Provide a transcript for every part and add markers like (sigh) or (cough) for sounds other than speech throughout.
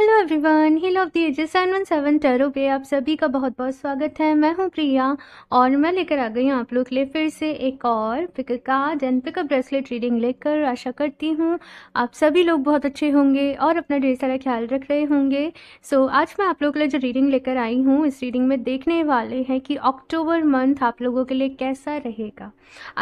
Hello everyone heal of the ages seven one seven tarot पे आप सभी का बहुत बहुत स्वागत है मैं हूं प्रिया और मैं लेकर आ गई हूं आप लोग के लिए फिर से एक और pick card and pickup bracelet reading लेकर आशा करती हूं आप सभी लोग बहुत अच्छे होंगे और अपना ढेर सारा ख्याल रख रहे होंगे सो so, आज मैं आप लोग के लिए जो रीडिंग लेकर आई हूँ इस रीडिंग में देखने वाले हैं कि अक्टूबर मंथ आप लोगों के लिए कैसा रहेगा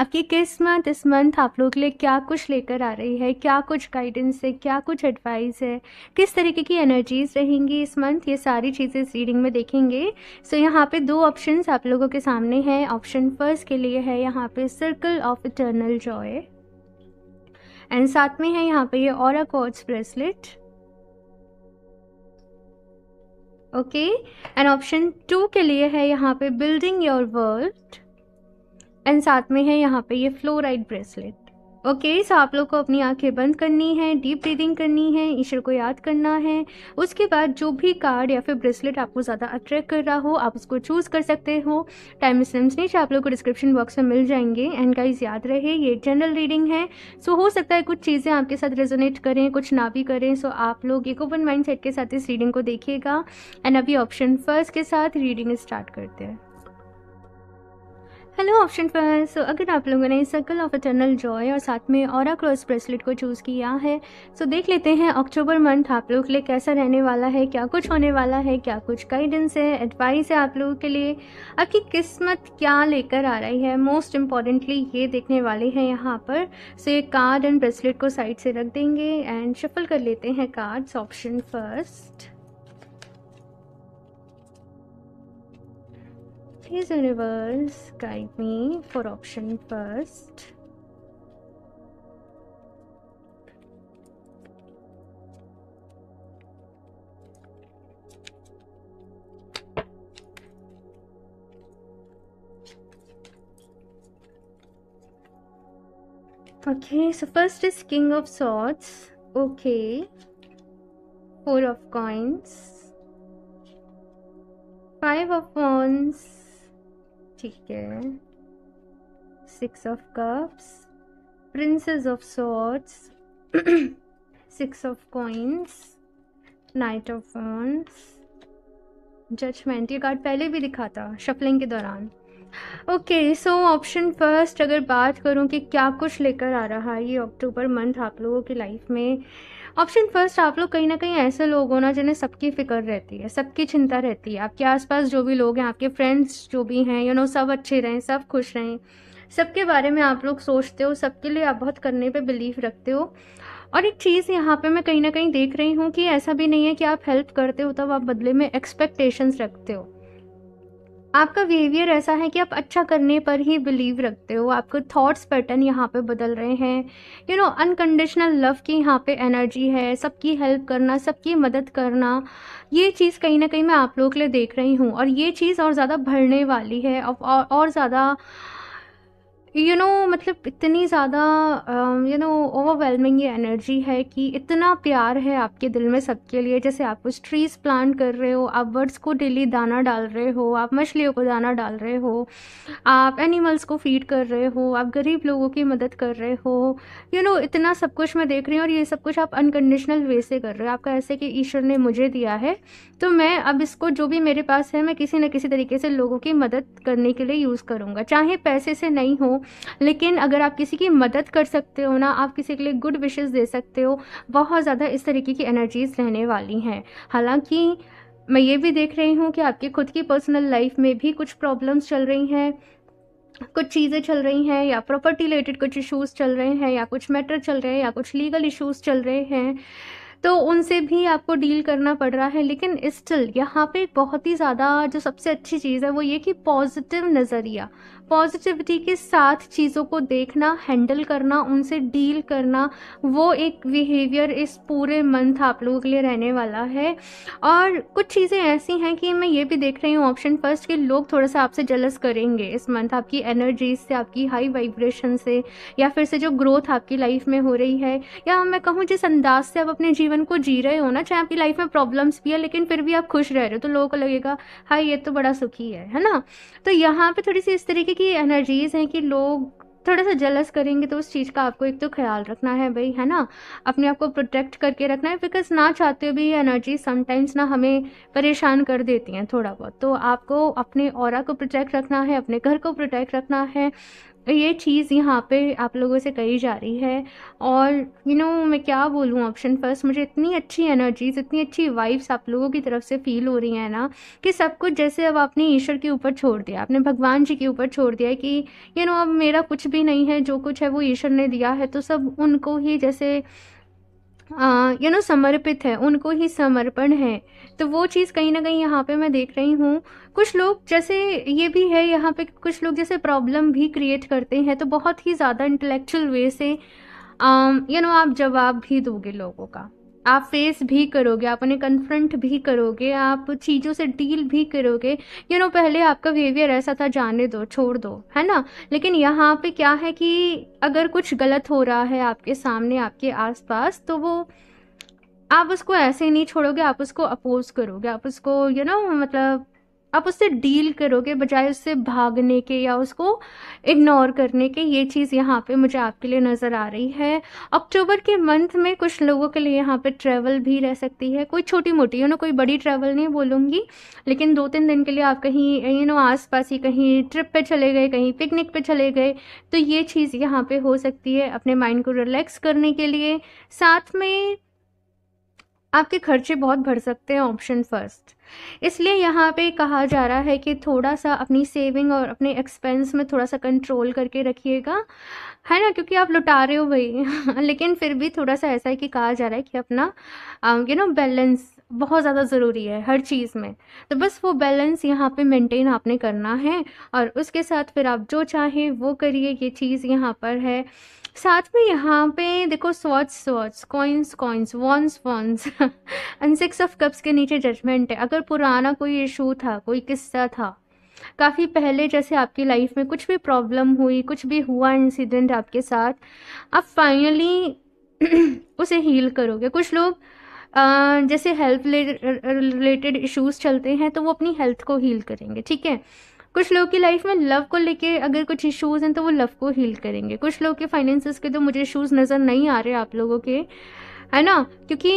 आपकी किस्मत इस मंथ आप लोगों के लिए क्या कुछ लेकर आ रही है क्या कुछ गाइडेंस है क्या कुछ एडवाइस है किस तरीके की एनर्जीज रहेंगी इस मंथ ये सारी चीज़ें इस रीडिंग में देखेंगे सो so, यहाँ पे दो ऑप्शंस आप लोगों के सामने हैं ऑप्शन फर्स्ट के लिए है यहाँ पे circle of eternal joy and साथ में है यहाँ पे ये और cords bracelet okay and option two के लिए है यहाँ पे बिल्डिंग योर वर्ल्ड एंड साथ में है यहाँ पे ये fluoride bracelet okay okay, so so आप लोग को अपनी आंखें बंद करनी है डीप ब्रीदिंग करनी है ईश्वर को याद करना है उसके बाद जो भी कार्ड या फिर ब्रेसलेट आपको ज़्यादा अट्रैक्ट कर रहा हो आप उसको चूज़ कर सकते हो टाइम स्टेम्स नीचे आप लोग को डिस्क्रिप्शन बॉक्स में मिल जाएंगे एंड गाइज याद रहे ये जनरल रीडिंग है सो so, हो सकता है कुछ चीज़ें आपके साथ रेजोनेट करें कुछ ना भी करें सो so, आप लोग एक ओपन माइंड सेट के साथ इस रीडिंग को देखिएगा एंड अभी ऑप्शन फर्स्ट के साथ रीडिंग स्टार्ट करते हैं हेलो ऑप्शन पर सो अगर आप लोगों ने सर्कल ऑफ अटर्नल जॉय और साथ में और क्रॉस ब्रेसलेट को चूज़ किया है सो तो so देख लेते हैं अक्टूबर मंथ आप लोगों के लिए कैसा रहने वाला है क्या कुछ होने वाला है क्या कुछ गाइडेंस है एडवाइस है आप लोगों के लिए आपकी किस्मत क्या लेकर आ रही है मोस्ट इम्पॉर्टेंटली ये देखने वाले हैं यहाँ पर सो so ये कार्ड एंड ब्रेसलेट को साइड से रख देंगे एंड शफल कर लेते हैं cards option first Please, universe, guide me for option first. Okay, so first is King of Swords. Okay. Four of Coins. Five of Wands. ठीक है six of cups princess of swords six of coins knight of wands judgement ये card पहले भी दिखा था shuffling के दौरान okay so option first अगर बात करूँ कि क्या कुछ लेकर आ रहा है ये अक्टूबर मंथ आप लोगों की लाइफ में ऑप्शन फर्स्ट आप लोग कहीं ना कहीं ऐसे लोग हो ना जिन्हें सबकी फिक्र रहती है सबकी चिंता रहती है आपके आसपास जो भी लोग हैं आपके फ्रेंड्स जो भी हैं यू नो सब अच्छे रहें सब खुश रहें सबके बारे में आप लोग सोचते हो सबके लिए आप बहुत करने पे बिलीव रखते हो और एक चीज़ यहाँ पे मैं कहीं ना कहीं देख रही हूँ कि ऐसा भी नहीं है कि आप हेल्प करते हो तब आप बदले में एक्सपेक्टेशंस रखते हो आपका बिहेवियर ऐसा है कि आप अच्छा करने पर ही बिलीव रखते हो आपके थॉट्स पैटर्न यहाँ पे बदल रहे हैं यू नो अनकंडीशनल लव की यहाँ पे एनर्जी है सबकी हेल्प करना सबकी मदद करना ये चीज़ कहीं ना कहीं मैं आप लोगों के लिए देख रही हूँ और ये चीज़ और ज़्यादा भरने वाली है और, और ज़्यादा यू नो मतलब इतनी ज़्यादा यू नो ओवरवेलमिंग ये एनर्जी है कि इतना प्यार है आपके दिल में सबके लिए जैसे आप कुछ ट्रीज प्लांट कर रहे हो आप बर्ड्स को डेली दाना डाल रहे हो आप मछलियों को दाना डाल रहे हो आप एनिमल्स को फीड कर रहे हो आप गरीब लोगों की मदद कर रहे हो यू you नो know, इतना सब कुछ मैं देख रही हूँ और ये सब कुछ आप अनकंडीशनल वे से कर रहे हो आपका ऐसे कि ईश्वर ने मुझे दिया है तो मैं अब इसको जो भी मेरे पास है मैं किसी न किसी तरीके से लोगों की मदद करने के लिए यूज़ करूँगा चाहे पैसे से नहीं हो लेकिन अगर आप किसी की मदद कर सकते हो ना आप किसी के लिए गुड विशेज़ दे सकते हो बहुत ज़्यादा इस तरीके की एनर्जीज़ रहने वाली हैं हालाँकि मैं ये भी देख रही हूँ कि आपकी खुद की पर्सनल लाइफ में भी कुछ प्रॉब्लम्स चल रही हैं कुछ चीज़ें चल रही हैं या प्रॉपर्टी रिलेटेड कुछ इश्यूज़ चल रहे हैं या कुछ मैटर चल रहे हैं या कुछ लीगल इश्यूज़ चल रहे हैं तो उनसे भी आपको डील करना पड़ रहा है लेकिन स्टिल यहाँ पे बहुत ही ज़्यादा जो सबसे अच्छी चीज़ है वो ये कि पॉजिटिव नज़रिया पॉजिटिविटी के साथ चीज़ों को देखना हैंडल करना उनसे डील करना वो एक बिहेवियर इस पूरे मंथ आप लोगों के लिए रहने वाला है और कुछ चीज़ें ऐसी हैं कि मैं ये भी देख रही हूँ ऑप्शन फर्स्ट कि लोग थोड़ा सा आपसे जलस करेंगे इस मंथ आपकी एनर्जीज से आपकी हाई वाइब्रेशन से या फिर से जो ग्रोथ आपकी लाइफ में हो रही है या मैं कहूँ जिस अंदाज से आप अपने जीवन को जी रहे हो ना चाहे आपकी लाइफ में प्रॉब्लम्स भी है लेकिन फिर भी आप खुश रह रहे हो तो लोगों को लगेगा हाई ये तो बड़ा सुखी है है ना तो यहाँ पर थोड़ी सी इस तरीके की एनर्जीज़ हैं कि लोग थोड़ा सा जलस करेंगे तो उस चीज़ का आपको एक तो ख्याल रखना है भाई है ना अपने आप को प्रोटेक्ट करके रखना है बिकॉज ना चाहते हुए भी ये एनर्जी समटाइम्स ना हमें परेशान कर देती हैं थोड़ा बहुत तो आपको अपने और को प्रोटेक्ट रखना है अपने घर को प्रोटेक्ट रखना है ये चीज़ यहाँ पे आप लोगों से कही जा रही है और यू you नो know, मैं क्या बोलूँ ऑप्शन फर्स्ट मुझे इतनी अच्छी एनर्जीज इतनी अच्छी वाइब्स आप लोगों की तरफ से फील हो रही हैं ना कि सब कुछ जैसे अब आपने ईश्वर के ऊपर छोड़ दिया आपने भगवान जी के ऊपर छोड़ दिया कि यू you नो know, अब मेरा कुछ भी नहीं है जो कुछ है वो ईश्वर ने दिया है तो सब उनको ही जैसे यू नो समर्पित है उनको ही समर्पण है तो वो चीज़ कहीं ना कहीं यहाँ पे मैं देख रही हूँ कुछ लोग जैसे ये भी है यहाँ पे कुछ लोग जैसे प्रॉब्लम भी क्रिएट करते हैं तो बहुत ही ज़्यादा इंटेलेक्चुअल वे से यू नो आप जवाब भी दोगे लोगों का आप फेस भी करोगे आप उन्हें कन्फ्रंट भी करोगे आप चीज़ों से डील भी करोगे यू you नो know, पहले आपका बिहेवियर ऐसा था जाने दो छोड़ दो है ना लेकिन यहाँ पे क्या है कि अगर कुछ गलत हो रहा है आपके सामने आपके आसपास तो वो आप उसको ऐसे नहीं छोड़ोगे आप उसको अपोज करोगे आप उसको यू you नो know, मतलब आप उससे डील करोगे बजाय उससे भागने के या उसको इग्नोर करने के ये चीज़ यहाँ पे मुझे आपके लिए नज़र आ रही है अक्टूबर के मंथ में कुछ लोगों के लिए यहाँ पे ट्रैवल भी रह सकती है कोई छोटी मोटी यू नो कोई बड़ी ट्रैवल नहीं बोलूँगी लेकिन दो तीन दिन के लिए आप कहीं यू नो आसपास ही कहीं ट्रिप पर चले गए कहीं पिकनिक पर चले गए तो ये चीज़ यहाँ पर हो सकती है अपने माइंड को रिलैक्स करने के लिए साथ में आपके खर्चे बहुत बढ़ सकते हैं ऑप्शन फर्स्ट इसलिए यहाँ पे कहा जा रहा है कि थोड़ा सा अपनी सेविंग और अपने एक्सपेंस में थोड़ा सा कंट्रोल करके रखिएगा है ना क्योंकि आप लुटा रहे हो भाई (laughs) लेकिन फिर भी थोड़ा सा ऐसा है कि कहा जा रहा है कि अपना यू नो बैलेंस बहुत ज़्यादा ज़रूरी है हर चीज़ में तो बस वो बैलेंस यहाँ पे मेंटेन आपने करना है और उसके साथ फिर आप जो चाहें वो करिए ये चीज़ यहाँ पर है साथ में यहाँ पे देखो स्वॉच स्वॉच coins coins wands wands and six of cups के नीचे जजमेंट है अगर पुराना कोई इशू था कोई किस्सा था काफ़ी पहले जैसे आपकी लाइफ में कुछ भी प्रॉब्लम हुई कुछ भी हुआ इंसिडेंट आपके साथ आप फाइनली (clears throat) उसे हील करोगे कुछ लोग जैसे हेल्थ रिलेटेड इश्यूज चलते हैं तो वो अपनी हेल्थ को हील करेंगे ठीक है कुछ लोग की लाइफ में लव को लेके अगर कुछ इश्यूज़ हैं तो वो लव को हील करेंगे कुछ लोग के फाइनेंसिस के तो मुझे इशूज़ नज़र नहीं आ रहे आप लोगों के है ना क्योंकि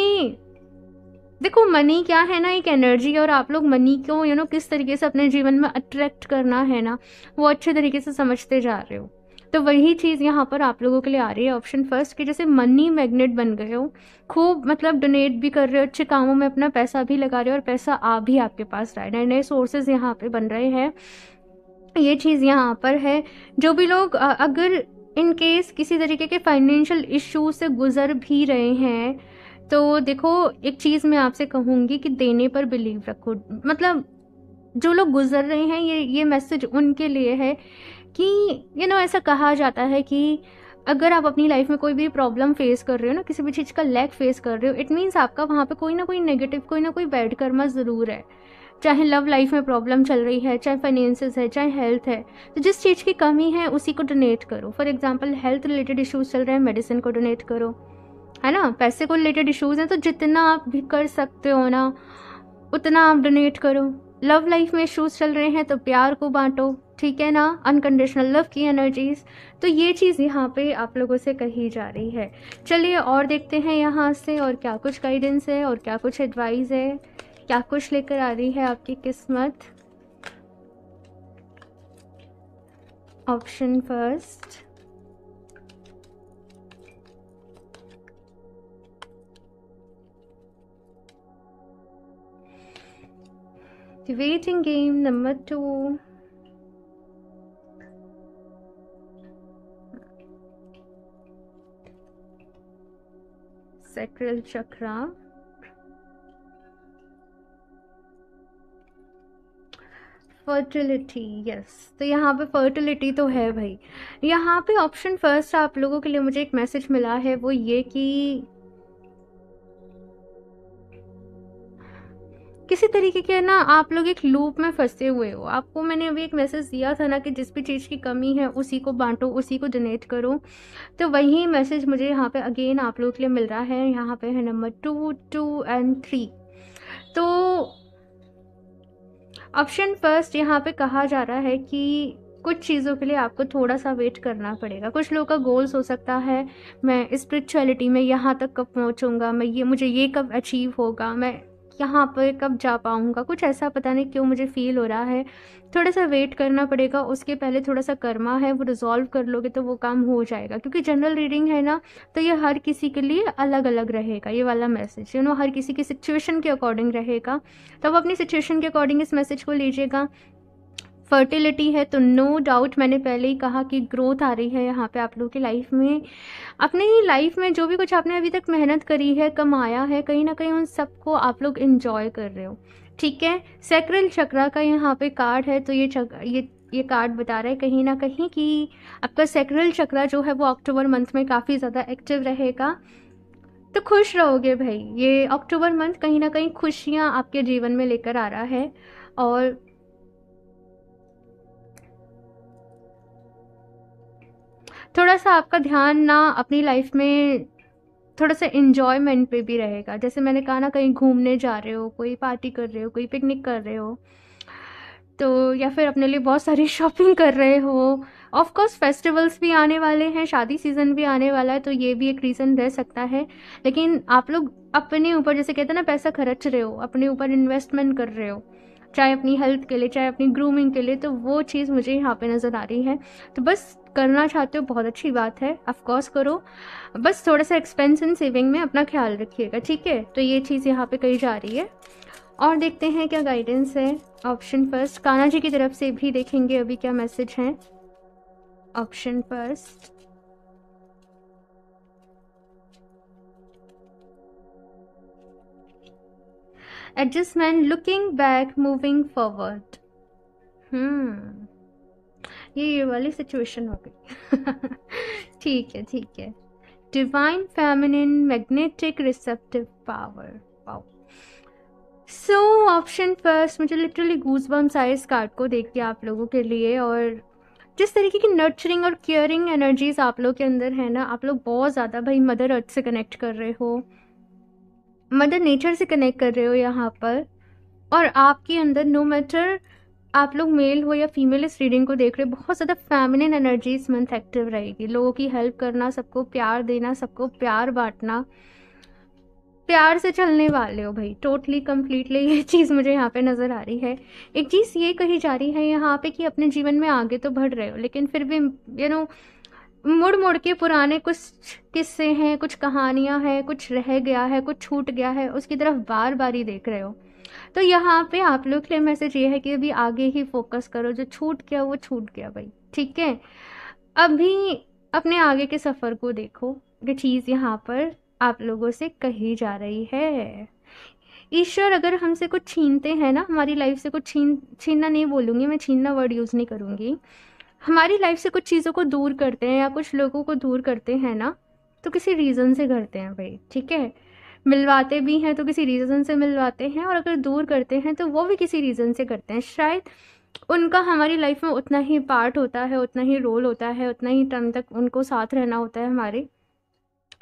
देखो मनी क्या है ना एक एनर्जी है और आप लोग मनी को यू नो किस तरीके से अपने जीवन में अट्रैक्ट करना है ना वो अच्छे तरीके से समझते जा रहे हो तो वही चीज़ यहाँ पर आप लोगों के लिए आ रही है ऑप्शन फर्स्ट कि जैसे मनी मैग्नेट बन गए हो खूब मतलब डोनेट भी कर रहे हो अच्छे कामों में अपना पैसा भी लगा रहे हो और पैसा आ भी आपके पास रहा है नए नए सोर्सेज यहाँ पे बन रहे हैं ये चीज़ यहाँ पर है जो भी लोग अगर इन केस किसी तरीके के फाइनेंशियल इश्यूज से गुजर भी रहे हैं तो देखो एक चीज़ मैं आपसे कहूँगी कि देने पर बिलीव रखो मतलब जो लोग गुजर रहे हैं ये ये मैसेज उनके लिए है कि यू नो ऐसा कहा जाता है कि अगर आप अपनी लाइफ में कोई भी प्रॉब्लम फेस कर रहे हो ना किसी भी चीज़ का लैक फेस कर रहे हो इट मीन्स आपका वहाँ पे कोई ना कोई नेगेटिव कोई ना कोई बैड कर्मा ज़रूर है चाहे लव लाइफ में प्रॉब्लम चल रही है चाहे फाइनेंसिस है चाहे हेल्थ है तो जिस चीज़ की कमी है उसी को डोनेट करो for example health related issues चल रहे हैं मेडिसिन को डोनेट करो है ना पैसे को रिलेटेड इशूज़ हैं तो जितना आप भी कर सकते हो ना उतना आप डोनेट करो लव लाइफ में इशूज़ चल रहे हैं तो प्यार को बांटो ठीक है ना अनकंडीशनल लव की एनर्जीज तो ये चीज़ यहाँ पे आप लोगों से कही जा रही है चलिए और देखते हैं यहाँ से और क्या कुछ गाइडेंस है और क्या कुछ एडवाइस है क्या कुछ लेकर आ रही है आपकी किस्मत option first waiting game number two sacral chakra fertility yes तो यहाँ पे फर्टिलिटी तो है भाई यहाँ पे ऑप्शन फर्स्ट आप लोगों के लिए मुझे एक मैसेज मिला है वो ये कि किसी तरीके के ना आप लोग एक लूप में फंसे हुए हो आपको मैंने अभी एक मैसेज दिया था ना कि जिस भी चीज़ की कमी है उसी को बांटो उसी को डोनेट करो तो वही मैसेज मुझे यहाँ पे अगेन आप लोगों के लिए मिल रहा है यहाँ पे है number two two and three तो ऑप्शन फर्स्ट यहाँ पे कहा जा रहा है कि कुछ चीज़ों के लिए आपको थोड़ा सा वेट करना पड़ेगा कुछ लोगों का गोल्स हो सकता है मैं स्पिरिचुअलिटी में यहाँ तक कब पहुँचूँगा मैं ये मुझे ये कब अचीव होगा मैं यहाँ पर कब जा पाऊँगा कुछ ऐसा पता नहीं क्यों मुझे फ़ील हो रहा है थोड़ा सा वेट करना पड़ेगा उसके पहले थोड़ा सा कर्मा है वो रिज़ॉल्व कर लोगे तो वो काम हो जाएगा क्योंकि जनरल रीडिंग है ना तो ये हर किसी के लिए अलग अलग रहेगा ये वाला मैसेज यू नो हर किसी की सिचुएशन के अकॉर्डिंग रहेगा तो आप अपनी सिचुएशन के अकॉर्डिंग इस मैसेज को लीजिएगा फर्टिलिटी है तो नो no डाउट मैंने पहले ही कहा कि ग्रोथ आ रही है यहाँ पे आप लोगों की लाइफ में अपनी लाइफ में जो भी कुछ आपने अभी तक मेहनत करी है कमाया है कहीं ना कहीं उन सबको आप लोग इन्जॉय कर रहे हो ठीक है सेक्रल चक्रा का यहाँ पे कार्ड है तो ये चक, ये ये कार्ड बता रहा है कहीं ना कहीं कि आपका सेक्रल चक्रा जो है वो अक्टूबर मंथ में काफ़ी ज़्यादा एक्टिव रहेगा तो खुश रहोगे भाई ये अक्टूबर मंथ कहीं ना कहीं खुशियाँ आपके जीवन में लेकर आ रहा है और थोड़ा सा आपका ध्यान ना अपनी लाइफ में थोड़ा सा इन्जॉयमेंट पे भी रहेगा जैसे मैंने कहा ना कहीं घूमने जा रहे हो कोई पार्टी कर रहे हो कोई पिकनिक कर रहे हो तो या फिर अपने लिए बहुत सारी शॉपिंग (laughs) कर रहे हो ऑफ कोर्स फेस्टिवल्स भी आने वाले हैं शादी सीज़न भी आने वाला है तो ये भी एक रीज़न रह सकता है लेकिन आप लोग अपने ऊपर जैसे कहते हैं ना पैसा खर्च रहे हो अपने ऊपर इन्वेस्टमेंट कर रहे हो चाहे अपनी हेल्थ के लिए चाहे अपनी ग्रूमिंग के लिए तो वो चीज़ मुझे यहाँ पे नज़र आ रही है तो बस करना चाहते हो बहुत अच्छी बात है अफकोर्स करो बस थोड़ा सा एक्सपेंस एंड सेविंग में अपना ख्याल रखिएगा ठीक है तो ये चीज़ यहाँ पे कही जा रही है और देखते हैं क्या गाइडेंस है ऑप्शन फर्स्ट काना जी की तरफ से भी देखेंगे अभी क्या मैसेज हैं option first adjustment looking back moving forward hmm ये ये वाली सिचुएशन हो गई (laughs) ठीक है ठीक है divine feminine magnetic receptive power wow so option first मुझे लिटरली गूज बम साइज कार्ड को देख के आप लोगों के लिए और जिस तरीके की नर्चरिंग और केयरिंग एनर्जीज आप लोग के अंदर है ना आप लोग बहुत ज़्यादा भाई मदर अर्थ से कनेक्ट कर रहे हो मदर नेचर से कनेक्ट कर रहे हो यहाँ पर और आपके अंदर नो मैटर आप लोग मेल हो या फीमेल इस रीडिंग को देख रहे हो बहुत ज़्यादा फैमिलिन एनर्जी इस मंथ एक्टिव रहेगी लोगों की हेल्प करना सबको प्यार देना सबको प्यार बांटना प्यार से चलने वाले हो भाई टोटली कम्प्लीटली ये चीज़ मुझे यहाँ पे नज़र आ रही है एक चीज़ ये कही जा रही है यहाँ पे कि अपने जीवन में आगे तो बढ़ रहे हो लेकिन फिर भी यू नो मुड़ मुड़ के पुराने कुछ किस्से हैं कुछ कहानियाँ हैं कुछ रह गया है कुछ छूट गया है उसकी तरफ बार बार ही देख रहे हो तो यहाँ पे आप लोग के लिए मैसेज ये है कि अभी आगे ही फोकस करो जो छूट गया वो छूट गया भाई ठीक है अभी अपने आगे के सफ़र को देखो ये चीज़ यहाँ पर आप लोगों से कही जा रही है ईश्वर अगर हमसे कुछ छीनते हैं ना हमारी लाइफ से कुछ छीन छीनना नहीं बोलूँगी मैं छीनना वर्ड यूज़ नहीं करूँगी हमारी लाइफ से कुछ चीज़ों को दूर करते हैं या कुछ लोगों को दूर करते हैं ना तो किसी रीज़न से करते हैं भाई ठीक है मिलवाते भी हैं तो किसी रीज़न से मिलवाते हैं और अगर दूर करते हैं तो वो भी किसी रीज़न से करते हैं शायद उनका हमारी लाइफ में उतना ही पार्ट होता है उतना ही रोल होता है उतना ही टाइम तक उनको साथ रहना होता है हमारे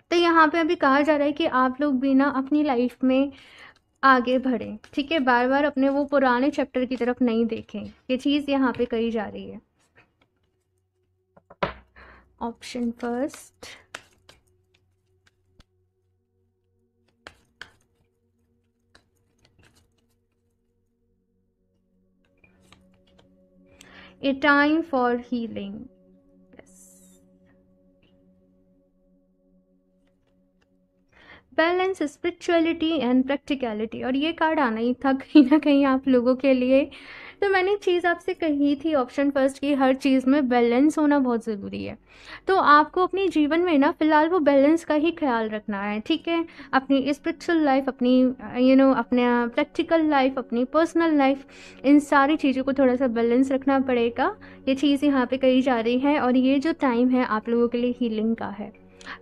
तो यहाँ पे अभी कहा जा रहा है कि आप लोग भी ना अपनी लाइफ में आगे बढ़ें ठीक है बार बार अपने वो पुराने चैप्टर की तरफ नहीं देखें ये चीज़ यहाँ पे कही जा रही है option first a time for healing. Yes. Balance spirituality and practicality और ये कार्ड आना ही था कहीं ना कहीं आप लोगों के लिए तो मैंने एक चीज़ आपसे कही थी ऑप्शन फर्स्ट की हर चीज़ में बैलेंस होना बहुत ज़रूरी है तो आपको अपने जीवन में ना फ़िलहाल वो बैलेंस का ही ख्याल रखना है ठीक है अपनी स्पिरिचुअल लाइफ अपनी यू नो अपने प्रैक्टिकल लाइफ अपनी पर्सनल लाइफ इन सारी चीज़ों को थोड़ा सा बैलेंस रखना पड़ेगा ये चीज़ यहाँ पर कही जा रही है और ये जो टाइम है आप लोगों के लिए हीलिंग का है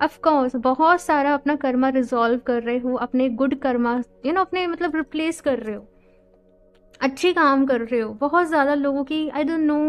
अफकोर्स बहुत सारा अपना कर्मा रिजॉल्व कर रहे हो अपने गुड कर्मा यू नो अपने मतलब रिप्लेस कर रहे हो अच्छे काम कर रहे हो बहुत ज़्यादा लोगों की I don't know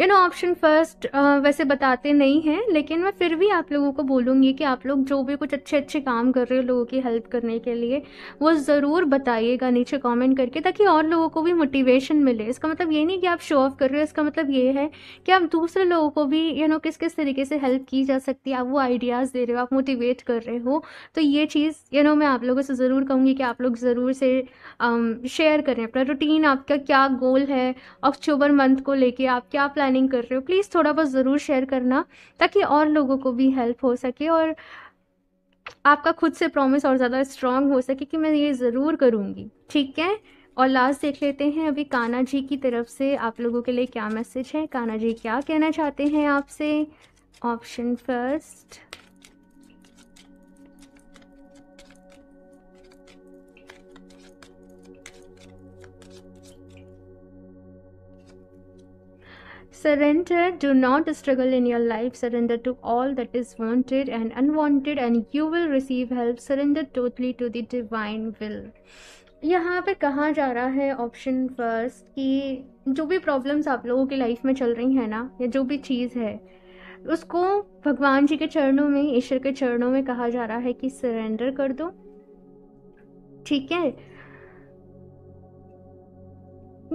in option first वैसे बताते नहीं हैं लेकिन मैं फिर भी आप लोगों को बोलूँगी कि आप लोग जो भी कुछ अच्छे अच्छे काम कर रहे हो लोगों की हेल्प करने के लिए वो ज़रूर बताइएगा नीचे कमेंट करके ताकि और लोगों को भी मोटिवेशन मिले इसका मतलब ये नहीं कि आप शो ऑफ कर रहे हो इसका मतलब ये है कि आप दूसरे लोगों को भी यू नो किस किस तरीके से हेल्प की जा सकती है आप वो आइडियाज़ दे रहे हो आप मोटिवेट कर रहे हो तो ये चीज़ यू नो मैं आप लोगों से ज़रूर कहूँगी कि आप लोग ज़रूर से शेयर um, करें अपना रूटीन आपका क्या गोल है अक्टूबर मंथ को लेके आप क्या प्लानिंग कर रहे हो प्लीज़ थोड़ा बहुत ज़रूर शेयर करना ताकि और लोगों को भी हेल्प हो सके और आपका खुद से प्रॉमिस और ज़्यादा स्ट्रांग हो सके कि मैं ये ज़रूर करूँगी ठीक है और लास्ट देख लेते हैं अभी काना जी की तरफ से आप लोगों के लिए क्या मैसेज है काना जी क्या कहना चाहते हैं आपसे option first Surrender, do not struggle in your life. Surrender to all that is wanted and unwanted, and you will receive help. Surrender totally to the divine will. यहाँ पे कहा जा रहा है ऑप्शन फर्स्ट कि जो भी प्रॉब्लम्स आप लोगों की लाइफ में चल रही है ना या जो भी चीज़ है उसको भगवान जी के चरणों में ईश्वर के चरणों में कहा जा रहा है कि सरेंडर कर दो ठीक है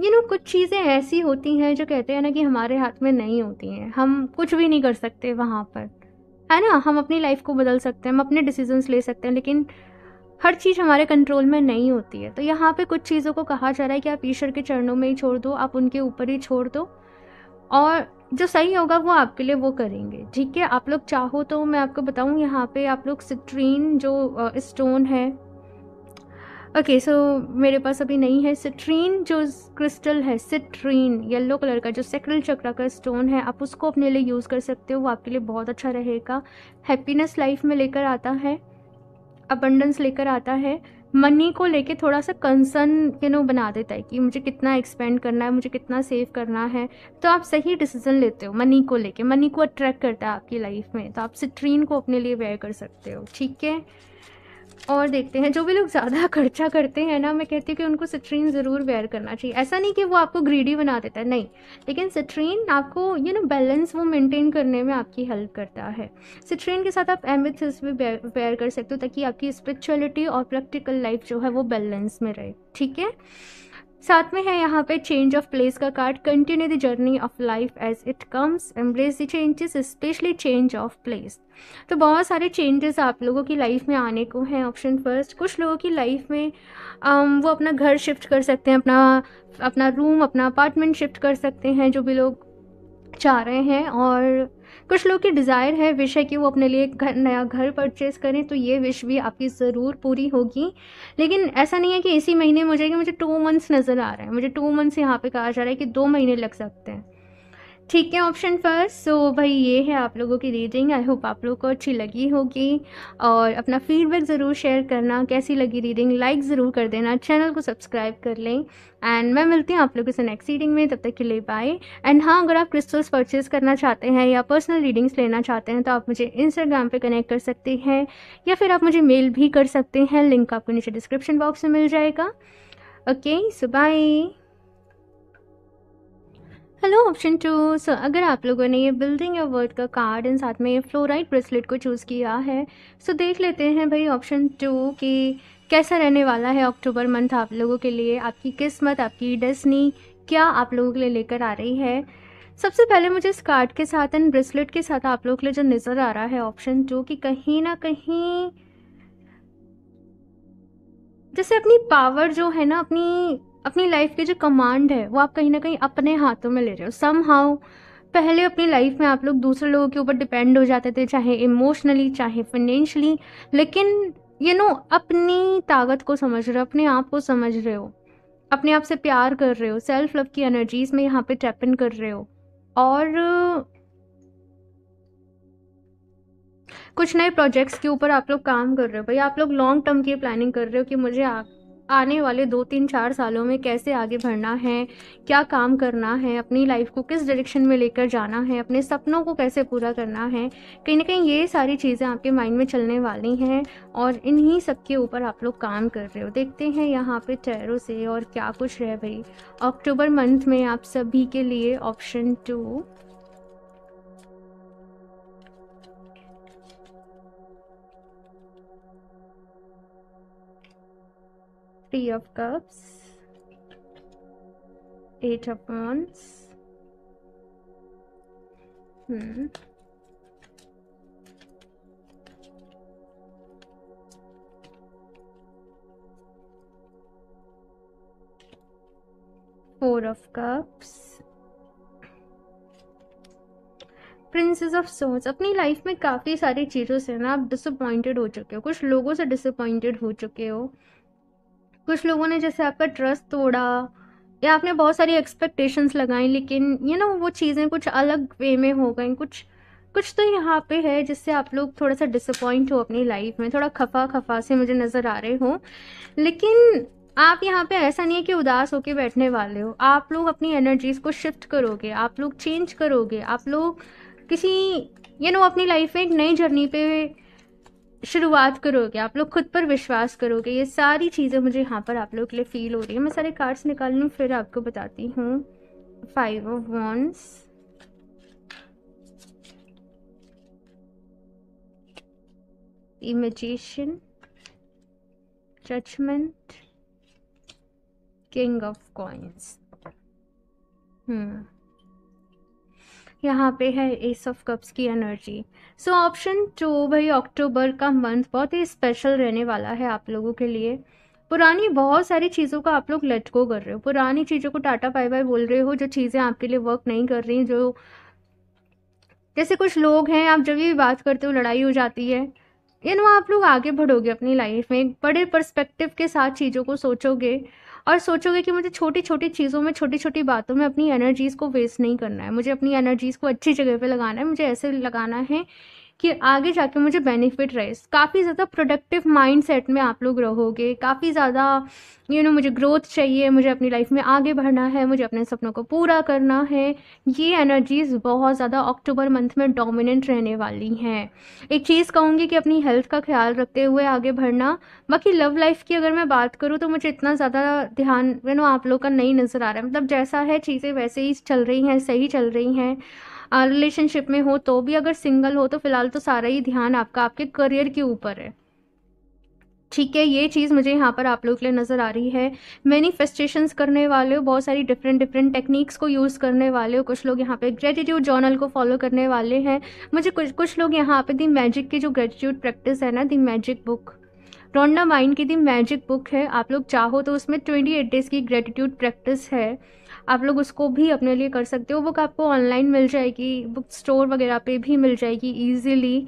यू नो कुछ चीज़ें ऐसी होती हैं जो कहते हैं ना कि हमारे हाथ में नहीं होती हैं हम कुछ भी नहीं कर सकते वहाँ पर है ना हम अपनी लाइफ को बदल सकते हैं हम अपने डिसीजंस ले सकते हैं लेकिन हर चीज़ हमारे कंट्रोल में नहीं होती है तो यहाँ पे कुछ चीज़ों को कहा जा रहा है कि आप ईश्वर के चरणों में ही छोड़ दो आप उनके ऊपर ही छोड़ दो और जो सही होगा वो आपके लिए वो करेंगे ठीक है आप लोग चाहो तो मैं आपको बताऊँ यहाँ पे आप लोग सिट्रीन जो स्टोन है ओके okay, सो so, मेरे पास अभी नहीं है सिट्रीन जो क्रिस्टल है सिट्रीन येलो कलर का जो सेक्रल चक्रा का स्टोन है आप उसको अपने लिए यूज़ कर सकते हो वो आपके लिए बहुत अच्छा रहेगा हैप्पीनेस लाइफ में लेकर आता है अबंडेंस लेकर आता है मनी को लेके थोड़ा सा कंसर्न यू नो बना देता है कि मुझे कितना एक्सपेंड करना है मुझे कितना सेव करना है तो आप सही डिसीजन लेते हो मनी को लेके मनी को अट्रैक्ट करता है आपकी लाइफ में तो आप सिट्रीन को अपने लिए वेयर कर सकते हो ठीक है और देखते हैं जो भी लोग ज़्यादा (laughs) खर्चा करते हैं ना मैं कहती हूँ कि उनको सिट्रीन ज़रूर वेयर करना चाहिए ऐसा नहीं कि वो आपको ग्रीडी बना देता है नहीं लेकिन सिट्रीन आपको यू नो बैलेंस वो मेंटेन करने में आपकी हेल्प करता है सिट्रीन के साथ आप एमिथिस भी वेयर कर सकते हो ताकि आपकी स्पिरिचुअलिटी और प्रैक्टिकल लाइफ जो है वो बैलेंस में रहे ठीक है साथ में है यहाँ पे चेंज ऑफ प्लेस का card continue the journey of life as it comes embrace the changes specially change of place तो बहुत सारे चेंजेस आप लोगों की लाइफ में आने को हैं ऑप्शन फर्स्ट कुछ लोगों की लाइफ में आम, um, वो अपना घर शिफ्ट कर सकते हैं अपना अपना रूम अपना अपार्टमेंट शिफ्ट कर सकते हैं जो भी लोग चाह रहे हैं और कुछ लोग की डिज़ायर है विश है कि वो अपने लिए घर नया घर परचेज करें तो ये विश भी आपकी ज़रूर पूरी होगी लेकिन ऐसा नहीं है कि इसी महीने मुझे कि मुझे टू मंथ्स नज़र आ रहे हैं मुझे टू मंथ्स यहाँ पे कहा जा रहा है कि दो महीने लग सकते हैं ठीक है ऑप्शन फर्स्ट सो भाई ये है आप लोगों की रीडिंग आई होप आप लोगों को अच्छी लगी होगी और अपना फीडबैक ज़रूर शेयर करना कैसी लगी रीडिंग लाइक ज़रूर कर देना चैनल को सब्सक्राइब कर लें एंड मैं मिलती हूँ आप लोगों से नेक्स्ट रीडिंग में तब तक के लिए बाय एंड हाँ अगर आप क्रिस्टल्स परचेज़ करना चाहते हैं या पर्सनल रीडिंग्स लेना चाहते हैं तो आप मुझे इंस्टाग्राम पर कनेक्ट कर सकते हैं या फिर आप मुझे मेल भी कर सकते हैं लिंक आपको नीचे डिस्क्रिप्शन बॉक्स में मिल जाएगा okay so bye hello option two so अगर आप लोगों ने ये बिल्डिंग या वर्ड का कार्ड एंड साथ में फ्लोराइड ब्रेसलेट को चूज़ किया है सो so, देख लेते हैं भाई ऑप्शन टू कि कैसा रहने वाला है अक्टूबर मंथ आप लोगों के लिए आपकी किस्मत आपकी डेस्नी क्या आप लोगों के लिए लेकर आ रही है सबसे पहले मुझे इस कार्ड के साथ एंड ब्रेसलेट के साथ आप लोगों के लिए जो नज़र आ रहा है ऑप्शन टू कि कहीं ना कहीं जैसे अपनी पावर जो है ना अपनी अपनी लाइफ की जो कमांड है वो आप कहीं ना कहीं अपने हाथों में ले रहे हो सम हाउ पहले अपनी लाइफ में आप लोग दूसरे लोगों के ऊपर डिपेंड हो जाते थे चाहे इमोशनली चाहे फाइनेंशली लेकिन यू you नो know, अपनी ताकत को समझ रहे हो अपने आप को समझ रहे हो अपने आप से प्यार कर रहे हो सेल्फ लव की एनर्जीज में यहाँ पे टैप इन कर रहे हो और कुछ नए प्रोजेक्ट्स के ऊपर आप लोग काम कर रहे हो भाई आप लोग लॉन्ग टर्म की प्लानिंग कर रहे हो कि मुझे आप आने वाले दो तीन चार सालों में कैसे आगे बढ़ना है क्या काम करना है अपनी लाइफ को किस डायरेक्शन में लेकर जाना है अपने सपनों को कैसे पूरा करना है कहीं ना कहीं ये सारी चीज़ें आपके माइंड में चलने वाली हैं और इन्हीं सब के ऊपर आप लोग काम कर रहे हो देखते हैं यहाँ पे टैरों से और क्या कुछ है भाई अक्टूबर मंथ में आप सभी के लिए option two three of cups eight of wands hmm four of cups princess of swords अपनी लाइफ में काफ़ी सारी चीज़ों से ना आप डिसअपॉइंटेड हो चुके हो कुछ लोगों से डिसअपॉइंटेड हो चुके हो कुछ लोगों ने जैसे आपका ट्रस्ट तोड़ा या आपने बहुत सारी एक्सपेक्टेशंस लगाई लेकिन यू you नो know, वो चीज़ें कुछ अलग वे में हो गई कुछ कुछ तो यहाँ पे है जिससे आप लोग थोड़ा सा डिसअपॉइंट हो अपनी लाइफ में थोड़ा खफा खफा से मुझे नज़र आ रहे हो लेकिन आप यहाँ पे ऐसा नहीं है कि उदास होकर बैठने वाले हो आप लोग अपनी एनर्जीज़ को शिफ्ट करोगे आप लोग चेंज करोगे आप लोग किसी यू you नो know, अपनी लाइफ में एक नई जर्नी पे शुरुआत करोगे आप लोग खुद पर विश्वास करोगे ये सारी चीज़ें मुझे यहाँ पर आप लोगों के लिए फील हो रही है मैं सारे कार्ड्स निकाल लूँ फिर आपको बताती हूँ five of wands imagination judgement king of coins hmm यहाँ पे है एस ऑफ कप्स की एनर्जी सो ऑप्शन टू भाई अक्टूबर का मंथ बहुत ही स्पेशल रहने वाला है आप लोगों के लिए पुरानी बहुत सारी चीज़ों का आप लोग लटको कर रहे हो पुरानी चीज़ों को टाटा पाई बाय बोल रहे हो जो चीज़ें आपके लिए वर्क नहीं कर रही जो जैसे कुछ लोग हैं आप जब भी बात करते हो लड़ाई हो जाती है यू नो आप लोग आगे बढ़ोगे अपनी लाइफ में एक बड़े पर्सपेक्टिव के साथ चीज़ों को सोचोगे और सोचोगे कि मुझे छोटी छोटी चीज़ों में छोटी छोटी बातों में अपनी एनर्जीज़ को वेस्ट नहीं करना है मुझे अपनी एनर्जीज़ को अच्छी जगह पे लगाना है मुझे ऐसे लगाना है कि आगे जाके मुझे बेनिफिट रहे काफ़ी ज़्यादा प्रोडक्टिव माइंडसेट में आप लोग रहोगे काफ़ी ज़्यादा यू नो मुझे ग्रोथ चाहिए मुझे अपनी लाइफ में आगे बढ़ना है मुझे अपने सपनों को पूरा करना है ये एनर्जीज़ बहुत ज़्यादा अक्टूबर मंथ में डोमिनेंट रहने वाली हैं एक चीज़ कहूँगी कि अपनी हेल्थ का ख्याल रखते हुए आगे बढ़ना बाकी लव लाइफ की अगर मैं बात करूँ तो मुझे इतना ज़्यादा ध्यान यू नो आप लोग का नहीं नज़र आ रहा है मतलब जैसा है चीज़ें वैसे ही चल रही हैं सही चल रही हैं रिलेशनशिप में हो तो भी अगर सिंगल हो तो फिलहाल तो सारा ही ध्यान आपका आपके करियर के ऊपर है ठीक है ये चीज़ मुझे यहाँ पर आप लोग के लिए नज़र आ रही है मैनिफेस्टेशंस करने वाले हो बहुत सारी डिफरेंट डिफरेंट टेक्निक्स को यूज़ करने वाले हो कुछ लोग यहाँ पे ग्रेटिट्यूड जर्नल को फॉलो करने वाले हैं मुझे कुछ कुछ लोग यहाँ पे दी मैजिक की जो ग्रेटिट्यूड प्रैक्टिस है ना दी मैजिक बुक रोंडा माइंड की दी मैजिक बुक है आप लोग चाहो तो उसमें ट्वेंटी एट डेज़ की ग्रेटिट्यूड प्रैक्टिस है आप लोग उसको भी अपने लिए कर सकते हो बुक आपको ऑनलाइन मिल जाएगी बुक स्टोर वगैरह पे भी मिल जाएगी ईजिली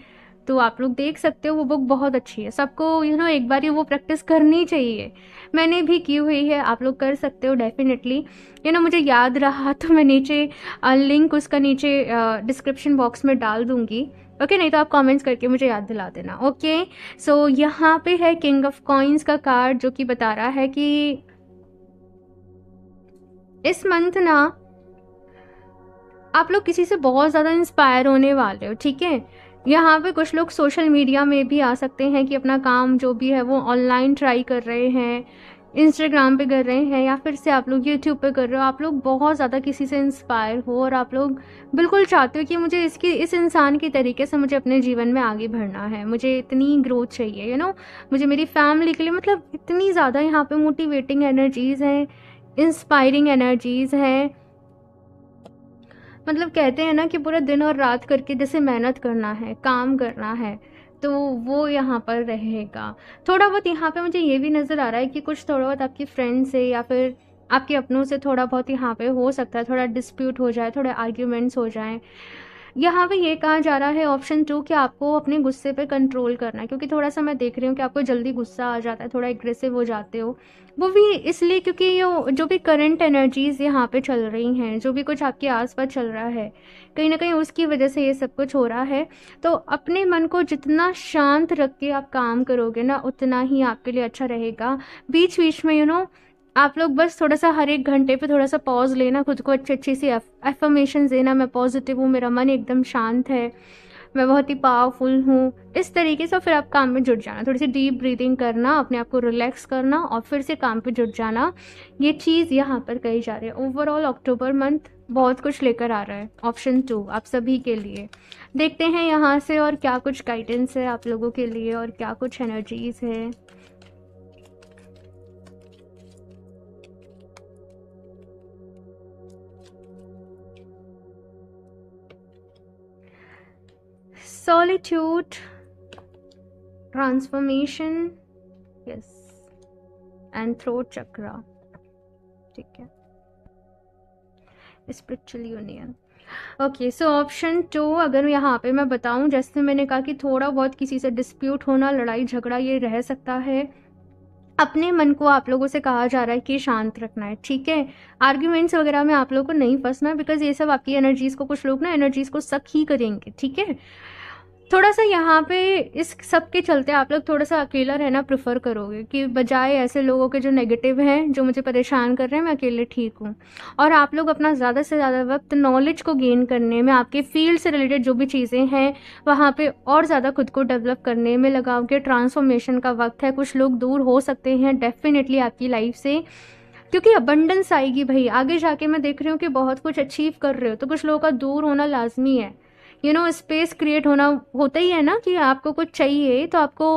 तो आप लोग देख सकते हो वो बुक बहुत अच्छी है सबको यू नो एक बार ही वो प्रैक्टिस करनी चाहिए मैंने भी की हुई है आप लोग कर सकते हो डेफिनेटली यू नो मुझे याद रहा तो मैं नीचे लिंक उसका नीचे डिस्क्रिप्शन बॉक्स में डाल दूँगी ओके okay, नहीं तो आप कमेंट्स करके मुझे याद दिला देना ओके सो यहाँ पे है किंग ऑफ कॉइन्स का कार्ड जो कि बता रहा है कि इस मंथ ना आप लोग किसी से बहुत ज़्यादा इंस्पायर होने वाले हो ठीक है यहाँ पे कुछ लोग सोशल मीडिया में भी आ सकते हैं कि अपना काम जो भी है वो ऑनलाइन ट्राई कर रहे हैं इंस्टाग्राम पे कर रहे हैं या फिर से आप लोग यूट्यूब पे कर रहे हो आप लोग बहुत ज़्यादा किसी से इंस्पायर हो और आप लोग बिल्कुल चाहते हो कि मुझे इसकी इस इंसान के तरीके से मुझे अपने जीवन में आगे बढ़ना है मुझे इतनी ग्रोथ चाहिए यू you नो know? मुझे मेरी फैमिली के लिए मतलब इतनी ज़्यादा यहाँ पे मोटिवेटिंग एनर्जीज़ हैं इंस्पायरिंग एनर्जीज़ हैं मतलब कहते हैं ना कि पूरा दिन और रात करके जैसे मेहनत करना है काम करना है तो वो यहाँ पर रहेगा थोड़ा बहुत यहाँ पे मुझे ये भी नज़र आ रहा है कि कुछ थोड़ा बहुत आपकी फ्रेंड से या फिर आपके अपनों से थोड़ा बहुत यहाँ पे हो सकता है थोड़ा डिस्प्यूट हो जाए थोड़े आर्ग्यूमेंट्स हो जाएँ यहाँ पे ये कहा जा रहा है ऑप्शन टू कि आपको अपने गुस्से पे कंट्रोल करना है क्योंकि थोड़ा सा मैं देख रही हूँ कि आपको जल्दी गुस्सा आ जाता है थोड़ा एग्रेसिव हो जाते हो वो भी इसलिए क्योंकि ये जो भी करंट एनर्जीज़ यहाँ पे चल रही हैं जो भी कुछ आपके आसपास चल रहा है कहीं ना कहीं उसकी वजह से ये सब कुछ हो रहा है तो अपने मन को जितना शांत रख के आप काम करोगे ना उतना ही आपके लिए अच्छा रहेगा बीच बीच में यू you नो know, आप लोग बस थोड़ा सा हर एक घंटे पे थोड़ा सा पॉज लेना खुद को अच्छी अच्छी सी एफर्मेशन देना मैं पॉजिटिव हूँ मेरा मन एकदम शांत है मैं बहुत ही पावरफुल हूँ इस तरीके से फिर आप काम में जुट जाना थोड़ी सी डीप ब्रीदिंग करना अपने आप को रिलैक्स करना और फिर से काम पे जुट जाना ये चीज़ यहाँ पर कही जा रही है ओवरऑल अक्टूबर मंथ बहुत कुछ लेकर आ रहा है ऑप्शन टू आप सभी के लिए देखते हैं यहाँ से और क्या कुछ गाइडेंस है आप लोगों के लिए और क्या कुछ एनर्जीज़ है solitude transformation yes and throat chakra ठीक है spiritual union okay so option two अगर यहाँ पे मैं बताऊं जैसे मैंने कहा कि थोड़ा बहुत किसी से डिस्प्यूट होना लड़ाई झगड़ा ये रह सकता है अपने मन को आप लोगों से कहा जा रहा है कि शांत रखना है ठीक है आर्ग्यूमेंट्स वगैरह में आप लोगों को नहीं फंसना बिकॉज ये सब आपकी एनर्जीज़ को कुछ लोग ना एनर्जीज़ को सक ही करेंगे ठीक है थोड़ा सा यहाँ पे इस सब के चलते आप लोग थोड़ा सा अकेला रहना प्रेफर करोगे कि बजाय ऐसे लोगों के जो नेगेटिव हैं जो मुझे परेशान कर रहे हैं मैं अकेले ठीक हूँ और आप लोग अपना ज़्यादा से ज़्यादा वक्त नॉलेज को गेन करने में आपके फील्ड से रिलेटेड जो भी चीज़ें हैं वहाँ पर और ज़्यादा खुद को डेवलप करने में लगाओगे ट्रांसफॉर्मेशन का वक्त है कुछ लोग दूर हो सकते हैं डेफिनेटली आपकी लाइफ से क्योंकि अबंडेंस आएगी भाई आगे जाके मैं देख रही हूँ कि बहुत कुछ अचीव कर रहे हो तो कुछ लोगों का दूर होना लाजमी है यू नो स्पेस क्रिएट होना होता ही है ना कि आपको कुछ चाहिए तो आपको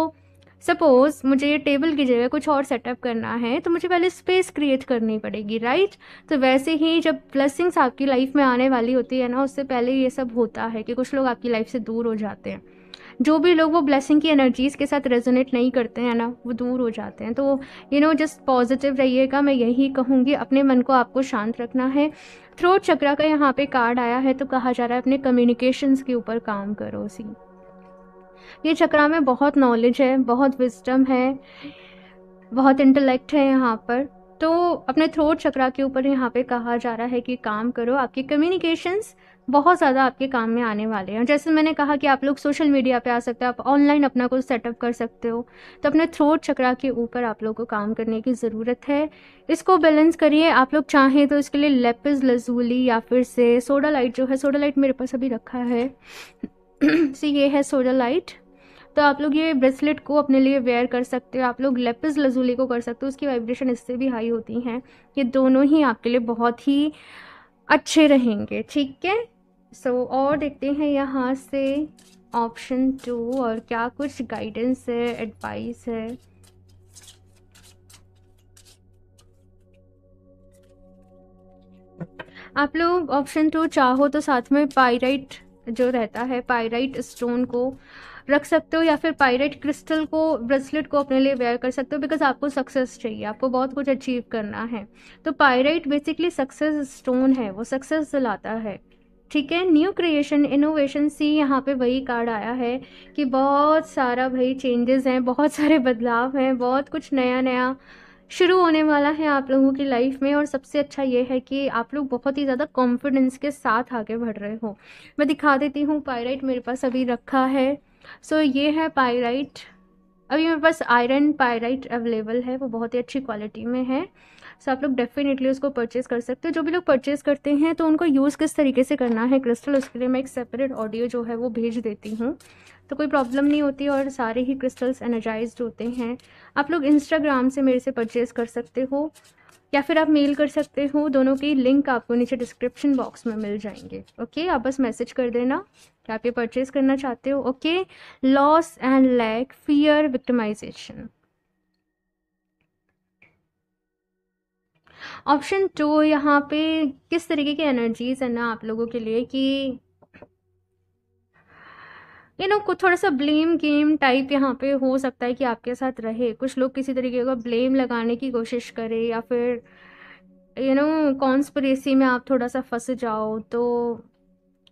सपोज़ मुझे ये टेबल की जगह कुछ और सेटअप करना है तो मुझे पहले स्पेस क्रिएट करनी पड़ेगी राइट तो वैसे ही जब ब्लेसिंग्स आपकी लाइफ में आने वाली होती है ना उससे पहले ये सब होता है कि कुछ लोग आपकी लाइफ से दूर हो जाते हैं जो भी लोग वो ब्लेसिंग की एनर्जीज़ के साथ रेजोनेट नहीं करते हैं ना वो दूर हो जाते हैं तो यू नो जस्ट पॉजिटिव रहिएगा मैं यही कहूँगी अपने मन को आपको शांत रखना है थ्रोट चक्रा का यहाँ पे कार्ड आया है तो कहा जा रहा है अपने कम्युनिकेशंस के ऊपर काम करो सी ये चक्रा में बहुत नॉलेज है बहुत विजडम है बहुत इंटेलेक्ट है यहाँ पर तो अपने थ्रोट चक्रा के ऊपर यहाँ पे कहा जा रहा है कि काम करो आपकी कम्युनिकेशंस बहुत ज़्यादा आपके काम में आने वाले हैं जैसे मैंने कहा कि आप लोग सोशल मीडिया पे आ सकते हो आप ऑनलाइन अपना कुछ सेटअप कर सकते हो तो अपने थ्रोट चक्रा के ऊपर आप लोग को काम करने की ज़रूरत है इसको बैलेंस करिए आप लोग चाहें तो इसके लिए लेपिस लजूली या फिर से सोडा लाइट जो है सोडा लाइट मेरे पास अभी रखा है (clears throat) सी ये है सोडा लाइट तो आप लोग ये ब्रेसलेट को अपने लिए वेयर कर सकते हो आप लोग लेपिस लजूली को कर सकते हो उसकी वाइब्रेशन इससे भी हाई होती हैं ये दोनों ही आपके लिए बहुत ही अच्छे रहेंगे ठीक है सो so, और देखते हैं यहाँ से ऑप्शन टू और क्या कुछ गाइडेंस है एडवाइस है आप लोग ऑप्शन टू चाहो तो साथ में पायराइट जो रहता है पायराइट स्टोन को रख सकते हो या फिर पाइराइट क्रिस्टल को ब्रेसलेट को अपने लिए वेयर कर सकते हो बिकॉज आपको सक्सेस चाहिए आपको बहुत कुछ अचीव करना है तो पाइराइट बेसिकली सक्सेस स्टोन है वो सक्सेस दिलाता है ठीक है न्यू क्रिएशन इनोवेशन सी यहाँ पे वही कार्ड आया है कि बहुत सारा भाई चेंजेस हैं बहुत सारे बदलाव हैं बहुत कुछ नया नया शुरू होने वाला है आप लोगों की लाइफ में और सबसे अच्छा ये है कि आप लोग बहुत ही ज़्यादा कॉन्फिडेंस के साथ आगे बढ़ रहे हो मैं दिखा देती हूँ पायराइट मेरे पास अभी रखा है सो so, ये है पायराइट अभी मेरे पास आयरन पायराइट अवेलेबल है वो बहुत ही अच्छी क्वालिटी में है सो आप लोग डेफिनेटली उसको परचेज़ कर सकते हो जो भी लोग परचेज़ करते हैं तो उनको यूज़ किस तरीके से करना है क्रिस्टल उसके लिए मैं एक सेपरेट ऑडियो जो है वो भेज देती हूँ तो कोई प्रॉब्लम नहीं होती और सारे ही क्रिस्टल्स एनर्जाइज होते हैं आप लोग इंस्टाग्राम से मेरे से परचेज़ कर सकते हो या फिर आप मेल कर सकते हो दोनों की लिंक आपको नीचे डिस्क्रिप्शन बॉक्स में मिल जाएंगे ओके आप बस मैसेज कर देना कि आप ये परचेज़ करना चाहते हो okay loss and lack fear victimization option two यहाँ पे किस तरीके की एनर्जीज है ना आप लोगों के लिए कि यू नो कुछ थोड़ा सा ब्लेम गेम टाइप यहाँ पे हो सकता है कि आपके साथ रहे कुछ लोग किसी तरीके का ब्लेम लगाने की कोशिश करें या फिर यू नो कॉन्स्परेसी में आप थोड़ा सा फंस जाओ तो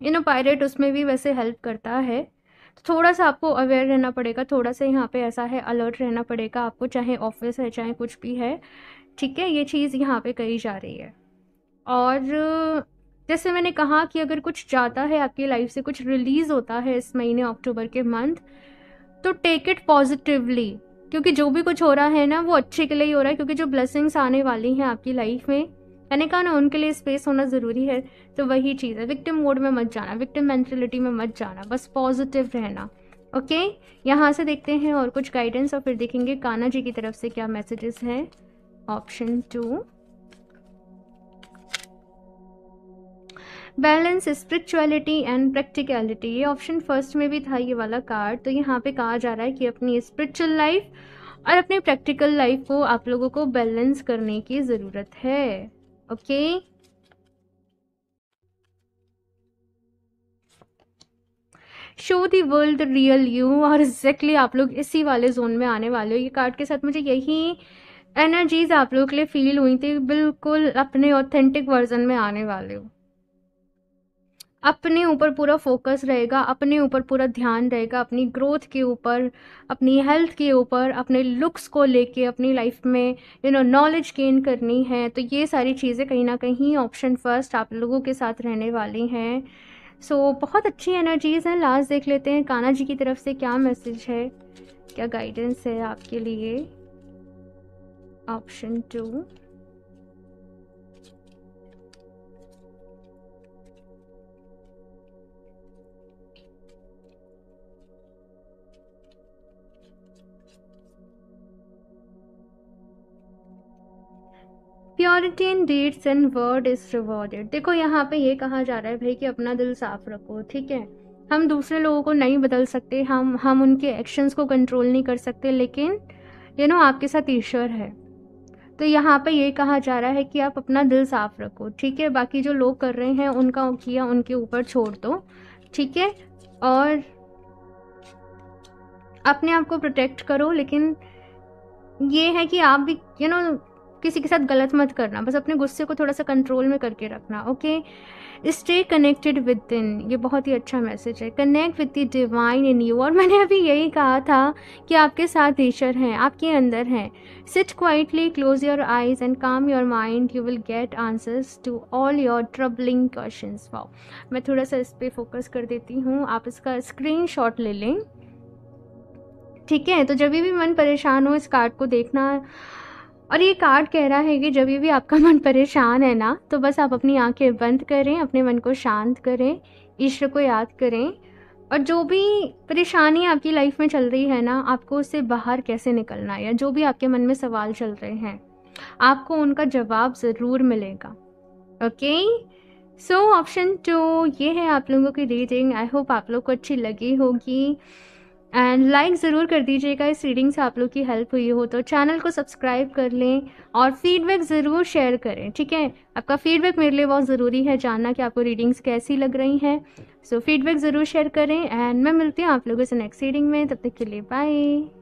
यू नो पायरेट उसमें भी वैसे हेल्प करता है तो थोड़ा सा आपको अवेयर रहना पड़ेगा थोड़ा सा यहाँ पे ऐसा है अलर्ट रहना पड़ेगा आपको चाहे ऑफिस है चाहे कुछ भी है ठीक है ये चीज़ यहाँ पे कही जा रही है और जैसे मैंने कहा कि अगर कुछ जाता है आपकी लाइफ से कुछ रिलीज़ होता है इस महीने अक्टूबर के मंथ तो टेक इट पॉजिटिवली क्योंकि जो भी कुछ हो रहा है ना वो अच्छे के लिए ही हो रहा है क्योंकि जो ब्लेसिंग्स आने वाली हैं आपकी लाइफ में मैंने कहा ना उनके लिए स्पेस होना ज़रूरी है तो वही चीज़ है विक्टिम मोड में मत जाना विक्टिम मेंटेलिटी में मत जाना बस पॉजिटिव रहना ओके यहाँ से देखते हैं और कुछ गाइडेंस और फिर देखेंगे काना जी की तरफ से क्या मैसेजेस हैं option 2 balance spirituality and practicality ये ऑप्शन फर्स्ट में भी था ये वाला कार्ड तो यहाँ पे कहा जा रहा है कि अपनी स्पिरिचुअल लाइफ और अपने प्रैक्टिकल लाइफ को आप लोगों को बैलेंस करने की ज़रूरत है okay show the world real you और एग्जैक्टली आप लोग इसी वाले जोन में आने वाले हो ये कार्ड के साथ मुझे यही एनर्जीज आप लोगों के लिए फील हुई थी बिल्कुल अपने ऑथेंटिक वर्जन में आने वाले हो अपने ऊपर पूरा फोकस रहेगा अपने ऊपर पूरा ध्यान रहेगा अपनी ग्रोथ के ऊपर अपनी हेल्थ के ऊपर अपने लुक्स को लेके अपनी लाइफ में यू नो नॉलेज गेन करनी है तो ये सारी चीज़ें कहीं ना कहीं ऑप्शन फर्स्ट आप लोगों के साथ रहने वाली हैं सो so, बहुत अच्छी एनर्जीज़ हैं लास्ट देख लेते हैं काना जी की तरफ से क्या मैसेज है क्या गाइडेंस है आपके लिए option 2 in dates and word is rewarded देखो यहाँ पे ये कहा जा रहा है भाई कि अपना दिल साफ रखो ठीक है हम दूसरे लोगों को नहीं बदल सकते हम हम उनके एक्शंस को कंट्रोल नहीं कर सकते लेकिन यू you नो know, आपके साथ ईश्वर है तो यहाँ पे ये कहा जा रहा है कि आप अपना दिल साफ रखो ठीक है बाकी जो लोग कर रहे हैं उनका किया उनके ऊपर छोड़ दो ठीक है और अपने आप को प्रोटेक्ट करो लेकिन ये है कि आप भी यू you नो know, किसी के साथ गलत मत करना बस अपने गुस्से को थोड़ा सा कंट्रोल में करके रखना okay stay connected within ये बहुत ही अच्छा मैसेज है connect with the divine in you और मैंने अभी यही कहा था कि आपके साथ ईश्वर हैं आपके अंदर हैं sit quietly close your eyes and calm your mind you will get answers to all your troubling question wow मैं थोड़ा सा इस पर फोकस कर देती हूँ आप इसका स्क्रीन ले लें ठीक है तो जब भी मन परेशान हो इस कार्ड को देखना और ये कार्ड कह रहा है कि जब भी आपका मन परेशान है ना तो बस आप अपनी आंखें बंद करें अपने मन को शांत करें ईश्वर को याद करें और जो भी परेशानी आपकी लाइफ में चल रही है ना आपको उससे बाहर कैसे निकलना है या जो भी आपके मन में सवाल चल रहे हैं आपको उनका जवाब ज़रूर मिलेगा ओके सो ऑप्शन टू ये है आप लोगों की रीडिंग आई होप आप लोग को अच्छी लगी होगी एंड लाइक ज़रूर कर दीजिएगा इस रीडिंग से आप लोग की हेल्प हुई हो तो चैनल को सब्सक्राइब कर लें और फीडबैक ज़रूर शेयर करें ठीक है आपका फीडबैक मेरे लिए बहुत ज़रूरी है जानना कि आपको रीडिंग्स कैसी लग रही हैं सो फीडबैक ज़रूर शेयर करें एंड मैं मिलती हूँ आप लोगों से नेक्स्ट रीडिंग में तब तक के लिए बाय